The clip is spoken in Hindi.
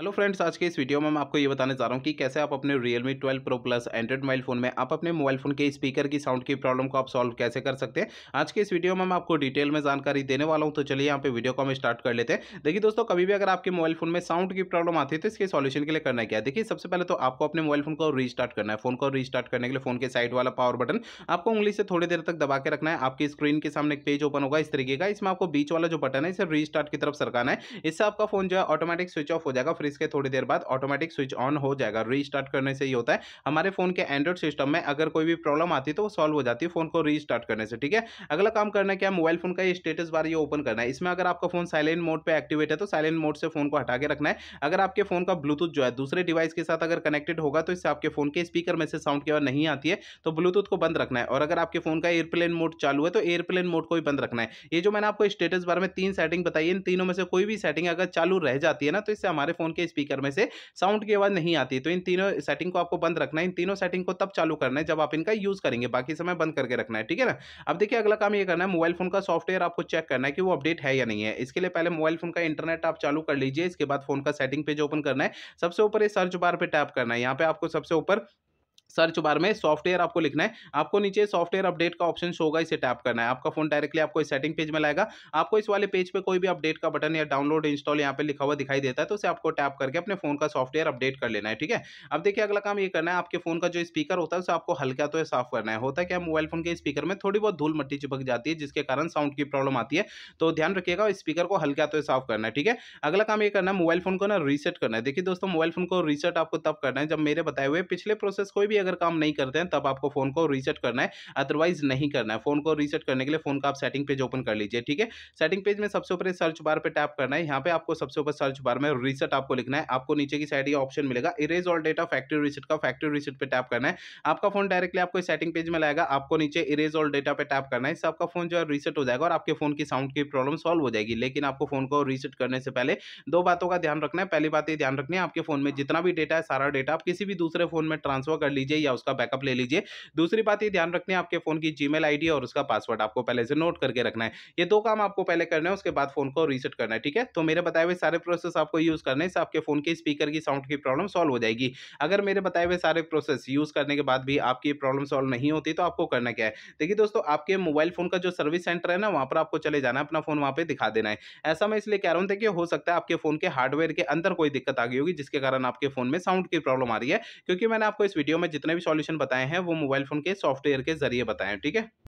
हेलो फ्रेंड्स आज के इस वीडियो में मैं आपको ये बताने जा रहा हूँ कि कैसे आप अपने Realme 12 pro plus android mobile phone में आप अपने मोबाइल फ़ोन के स्पीकर की साउंड की प्रॉब्लम को आप सॉल्व कैसे कर सकते हैं आज के इस वीडियो में मैं आपको डिटेल में जानकारी देने वाला हूँ तो चलिए यहाँ पे वीडियो को हम स्टार्ट कर लेते हैं देखिए दोस्तों कभी भी अगर आपके मोबाइल फ़ोन में साउंड की प्रॉब्लम आती है तो इसके सॉल्यूशन के लिए करना क्या है देखिए सबसे पहले तो आपको अपने मोबाइल फ़ोन को रीस्टार्ट करना है फ़ोन को रीस्टार्ट करने के लिए फ़ोन के साइड वाला पावर बटन आपको उंगली से थोड़ी देर तक दबा के रखना है आपकी स्क्रीन के सामने एक पेज ओपन होगा इस तरीके का इसमें आपको बीच वाला जो बटन है इसे रीस्टार्ट की तरफ सरकाना है इससे आपका फोन जो है ऑटोमेटिक स्विच ऑफ हो जाएगा इसके थोड़ी देर बाद ऑटोमेटिक स्विच ऑन हो जाएगा रीस्टार्ट करने से ही होता है हमारे फोन के एंड्रॉइड सिस्टम में अगर कोई भी प्रॉब्लम आती तो वो सॉल्व हो जाती है फोन को रीस्टार्ट करने से ठीक है अगला काम करना है क्या मोबाइल फोन का स्टेटस बार ये ओपन करना है इसमें अगर आपका फोन साइलेंट मोड पर एक्टिवेट है तो साइलेंट मोड से फोन को हटा के रखना है अगर आपके फोन का ब्लूटूथ जो है दूसरे डिवाइस के साथ अगर कनेक्टेड होगा तो इससे आपके फोन के स्पीकर में से साउंड केवर नहीं आती है तो ब्लूटूथ को बंद रखना है और अगर आपके फोन का एयरप्लेन मोड चालू है तो एयरप्लेन मोड को भी बंद रखना है ये जो मैंने आपको स्टेटस बार में तीन सेटिंग बताई इन तीनों में से कोई भी सेटिंग अगर चालू रह जाती है ना तो इससे हमारे फोन के स्पीकर में से साउंड की आवाज़ नहीं आती तो इन तीनों सेटिंग को आपको बंद रखना है इन तीनों सेटिंग को तब चालू करना है जब आप इनका यूज़ करेंगे बाकी समय बंद करके रखना है ठीक है ना अब देखिए अगला काम ये करना है मोबाइल फ़ोन का सॉफ्टवेयर आपको चेक करना है कि वो अपडेट है या नहीं है इसके लिए पहले मोबाइल फ़ोन का इंटरनेट आप चालू कर लीजिए इसके बाद फ़ोन का सेटिंग पेज ओपन करना है सबसे ऊपर ये सर्च बार पर टैप करना है यहाँ पर आपको सबसे ऊपर सर्च बार में सॉफ्टवेयर आपको लिखना है आपको नीचे सॉफ्टवेयर अपडेट का ऑप्शन शो होगा इसे टैप करना है आपका फोन डायरेक्टली आपको इस सेटिंग पेज में लाएगा आपको इस वाले पेज पे कोई भी अपडेट का बटन या डाउनलोड इंस्टॉल यहाँ पे लिखा हुआ दिखाई देता है तो उसे आपको टैप करके अपने फोन का सॉफ्टवेयर अपडेट कर लेना है ठीक है अब देखिए अगला काम ये करना है आपके फोन का जो स्पीकर होता है उसे आपको हल्का तो साफ करना है होता है क्या मोबाइल फोन के स्पीकर में थोड़ी बहुत धूल मट्टी चिपक जाती है जिसके कारण साउंड की प्रॉब्लम आती है तो ध्यान रखिएगा स्पीकर को हल्का तो साफ करना है ठीक है अगला काम ये करना है मोबाइल फोन को ना रीसेट करना है देखिए दोस्तों मोबाइल फोन को रीसेट आपको तब करना है जब मेरे बताए हुए पिछले प्रोसेस कोई भी अगर काम नहीं करते हैं तब आपको फ़ोन को रीसेट करना है अदरवाइज नहीं करना है फ़ोन को रीसेट करने के लिए फ़ोन का आप सेटिंग पेज ओपन कर लीजिए ठीक है सेटिंग पेज में सबसे ऊपर सर्च बार पर टैप करना है यहाँ पे आपको सबसे ऊपर सर्च बार में रीसेट आपको लिखना है आपको नीचे की साइड ये ऑप्शन मिलेगा erase all data factory reset का फैक्ट्री रीसेट पर टैप करना है आपका फोन डायरेक्टली आपको सेटिंग पेज में लाएगा आपको नीचे इरेज ऑल डेटा पर टैप करना है आपका फोन जो है रीसेट हो जाएगा और आपके फोन की साउंड की प्रॉब्लम सॉल्व हो जाएगी लेकिन आपको फोन को रीसेट करने से पहले दो बातों का ध्यान रखना है पहली बात ये ध्यान रखनी है आपके फोन में जितना भी डेटा है सारा डेटा आप किसी भी दूसरे फोन में ट्रांसफर कर लीजिए लीजिए या उसका बैकअप ले लीजिए दूसरी बात ये ध्यान रखनी है आपके फोन की जीमेल आईडी और उसका पासवर्ड आपको पहले से नोट करके रखना है ये दो काम आपको पहले करना है उसके बाद फोन को रीसेट करना है ठीक है तो मेरे बताए हुए सारे प्रोसेस आपको यूज करने से आपके फोन के स्पीकर की साउंड की प्रॉब्लम सॉल्व हो जाएगी अगर मेरे बताए हुए सारे प्रोसेस यूज करने के बाद भी आपकी प्रॉब्लम सॉल्व नहीं होती तो आपको करना क्या है देखिए दोस्तों आपके मोबाइल फोन का जो सर्विस सेंटर है ना वहां पर आपको चले जाना है अपना फोन वहां पर दिखा देना है ऐसा मैं इसलिए कह रहा हूं कि हो सकता है आपके फोन के हार्डवेयर के अंदर कोई दिक्कत आ गई होगी जिसके कारण आपके फोन में साउंड की प्रॉब्लम आ रही है क्योंकि मैंने आपको इस वीडियो में जितने भी सॉल्यूशन बताए हैं वो मोबाइल फ़ोन के सॉफ्टवेयर के ज़रिए बताएं ठीक है